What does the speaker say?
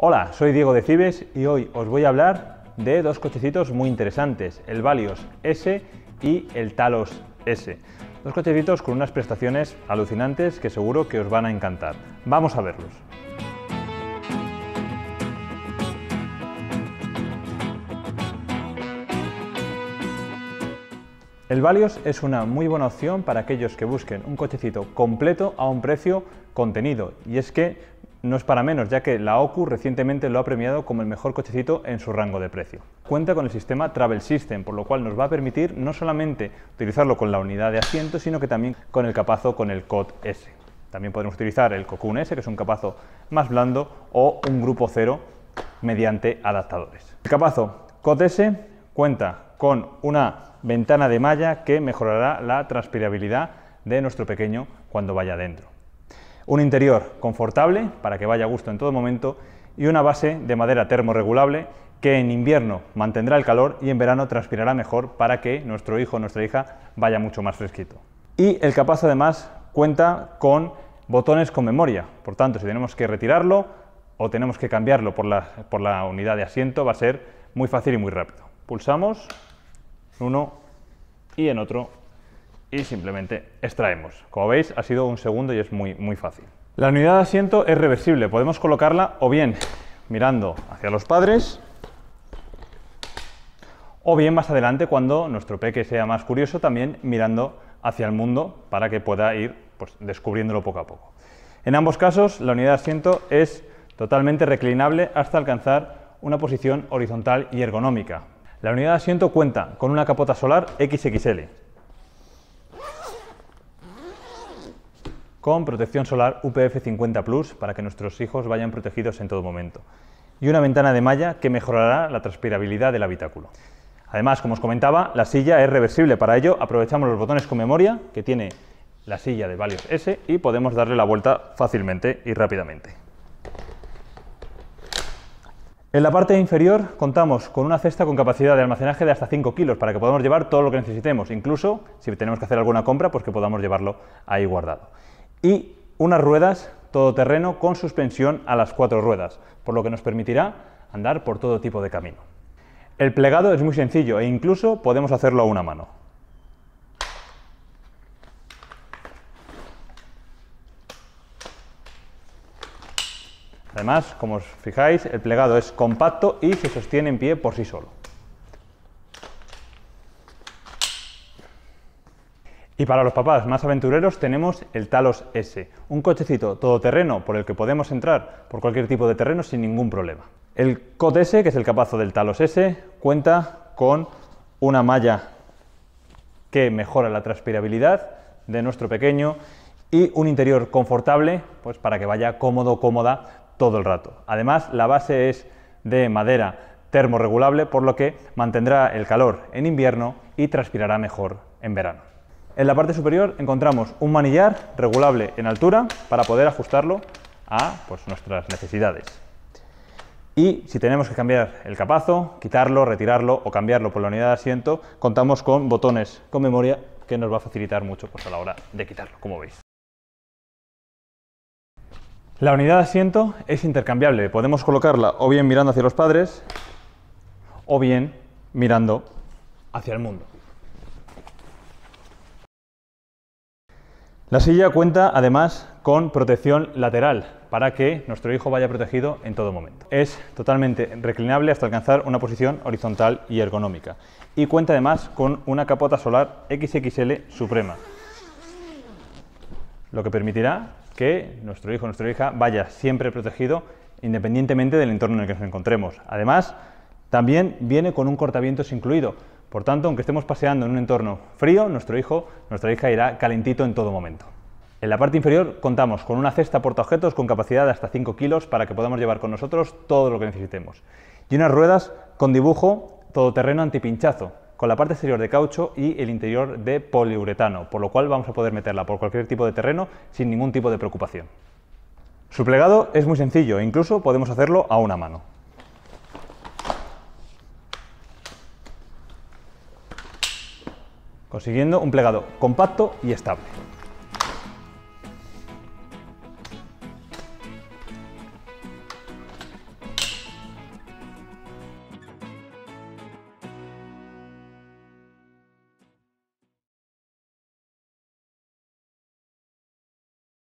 Hola, soy Diego de Cibes y hoy os voy a hablar de dos cochecitos muy interesantes, el Valios S y el Talos S. Dos cochecitos con unas prestaciones alucinantes que seguro que os van a encantar. Vamos a verlos. El Valios es una muy buena opción para aquellos que busquen un cochecito completo a un precio contenido y es que no es para menos, ya que la OCU recientemente lo ha premiado como el mejor cochecito en su rango de precio. Cuenta con el sistema Travel System, por lo cual nos va a permitir no solamente utilizarlo con la unidad de asiento, sino que también con el capazo con el COT S. También podemos utilizar el Cocoon S, que es un capazo más blando, o un grupo cero mediante adaptadores. El capazo COT S cuenta con una ventana de malla que mejorará la transpirabilidad de nuestro pequeño cuando vaya dentro un interior confortable para que vaya a gusto en todo momento y una base de madera termorregulable que en invierno mantendrá el calor y en verano transpirará mejor para que nuestro hijo o nuestra hija vaya mucho más fresquito. Y el capaz además cuenta con botones con memoria, por tanto si tenemos que retirarlo o tenemos que cambiarlo por la, por la unidad de asiento va a ser muy fácil y muy rápido. Pulsamos uno y en otro y simplemente extraemos. Como veis, ha sido un segundo y es muy, muy fácil. La unidad de asiento es reversible, podemos colocarla o bien mirando hacia los padres o bien más adelante cuando nuestro peque sea más curioso también mirando hacia el mundo para que pueda ir pues, descubriéndolo poco a poco. En ambos casos la unidad de asiento es totalmente reclinable hasta alcanzar una posición horizontal y ergonómica. La unidad de asiento cuenta con una capota solar XXL con protección solar UPF 50 Plus para que nuestros hijos vayan protegidos en todo momento y una ventana de malla que mejorará la transpirabilidad del habitáculo. Además, como os comentaba, la silla es reversible, para ello aprovechamos los botones con memoria que tiene la silla de Valios S y podemos darle la vuelta fácilmente y rápidamente. En la parte inferior contamos con una cesta con capacidad de almacenaje de hasta 5 kilos para que podamos llevar todo lo que necesitemos, incluso si tenemos que hacer alguna compra, pues que podamos llevarlo ahí guardado y unas ruedas todoterreno con suspensión a las cuatro ruedas, por lo que nos permitirá andar por todo tipo de camino. El plegado es muy sencillo e incluso podemos hacerlo a una mano. Además, como os fijáis, el plegado es compacto y se sostiene en pie por sí solo. Y para los papás más aventureros tenemos el Talos S, un cochecito todoterreno por el que podemos entrar por cualquier tipo de terreno sin ningún problema. El COT S, que es el capazo del Talos S, cuenta con una malla que mejora la transpirabilidad de nuestro pequeño y un interior confortable pues para que vaya cómodo, cómoda todo el rato. Además, la base es de madera termorregulable, por lo que mantendrá el calor en invierno y transpirará mejor en verano. En la parte superior encontramos un manillar regulable en altura para poder ajustarlo a pues, nuestras necesidades. Y si tenemos que cambiar el capazo, quitarlo, retirarlo o cambiarlo por la unidad de asiento, contamos con botones con memoria que nos va a facilitar mucho pues, a la hora de quitarlo, como veis. La unidad de asiento es intercambiable. Podemos colocarla o bien mirando hacia los padres o bien mirando hacia el mundo. La silla cuenta además con protección lateral para que nuestro hijo vaya protegido en todo momento. Es totalmente reclinable hasta alcanzar una posición horizontal y ergonómica. Y cuenta además con una capota solar XXL suprema, lo que permitirá que nuestro hijo o nuestra hija vaya siempre protegido independientemente del entorno en el que nos encontremos. Además, también viene con un cortavientos incluido, por tanto, aunque estemos paseando en un entorno frío, nuestro hijo, nuestra hija irá calentito en todo momento. En la parte inferior contamos con una cesta portaobjetos con capacidad de hasta 5 kilos para que podamos llevar con nosotros todo lo que necesitemos. Y unas ruedas con dibujo todoterreno antipinchazo, con la parte exterior de caucho y el interior de poliuretano, por lo cual vamos a poder meterla por cualquier tipo de terreno sin ningún tipo de preocupación. Su plegado es muy sencillo e incluso podemos hacerlo a una mano. consiguiendo un plegado compacto y estable.